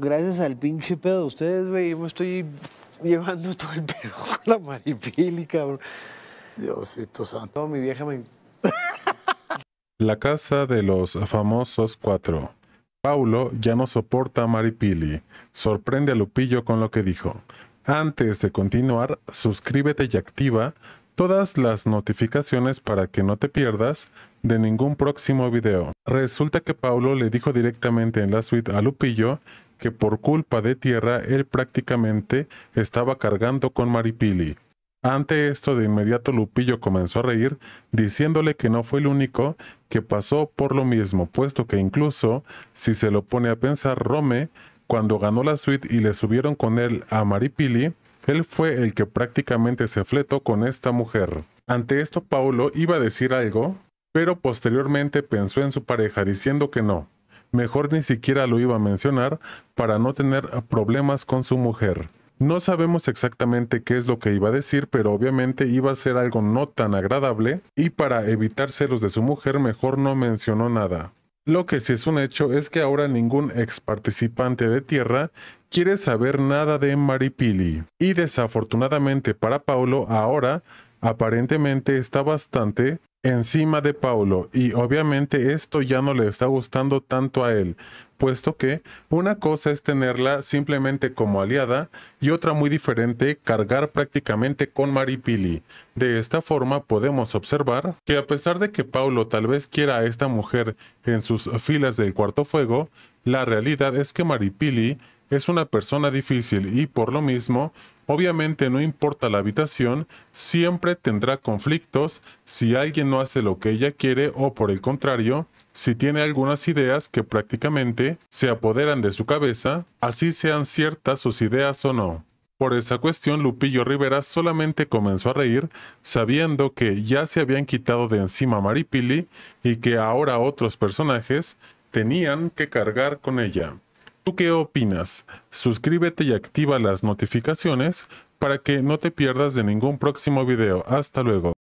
gracias al pinche pedo de ustedes, güey, yo me estoy llevando todo el pedo con la maripili, cabrón. Diosito santo. mi vieja me... La casa de los famosos cuatro. Paulo ya no soporta a Maripili. Sorprende a Lupillo con lo que dijo. Antes de continuar, suscríbete y activa todas las notificaciones para que no te pierdas de ningún próximo video. Resulta que Paulo le dijo directamente en la suite a Lupillo que por culpa de tierra él prácticamente estaba cargando con Maripili. Ante esto de inmediato Lupillo comenzó a reír, diciéndole que no fue el único que pasó por lo mismo, puesto que incluso, si se lo pone a pensar, Rome, cuando ganó la suite y le subieron con él a Maripili, él fue el que prácticamente se fletó con esta mujer. Ante esto Paulo iba a decir algo, pero posteriormente pensó en su pareja diciendo que no, mejor ni siquiera lo iba a mencionar para no tener problemas con su mujer. No sabemos exactamente qué es lo que iba a decir, pero obviamente iba a ser algo no tan agradable y para evitar celos de su mujer mejor no mencionó nada. Lo que sí es un hecho es que ahora ningún ex participante de Tierra quiere saber nada de Maripili. Y desafortunadamente para Paulo ahora Aparentemente está bastante encima de Paulo y obviamente esto ya no le está gustando tanto a él, puesto que una cosa es tenerla simplemente como aliada y otra muy diferente cargar prácticamente con Maripili. De esta forma podemos observar que a pesar de que Paulo tal vez quiera a esta mujer en sus filas del cuarto fuego, la realidad es que Maripili es una persona difícil y por lo mismo Obviamente no importa la habitación, siempre tendrá conflictos si alguien no hace lo que ella quiere o por el contrario, si tiene algunas ideas que prácticamente se apoderan de su cabeza, así sean ciertas sus ideas o no. Por esa cuestión, Lupillo Rivera solamente comenzó a reír, sabiendo que ya se habían quitado de encima a Maripili y que ahora otros personajes tenían que cargar con ella. ¿Tú qué opinas? Suscríbete y activa las notificaciones para que no te pierdas de ningún próximo video. Hasta luego.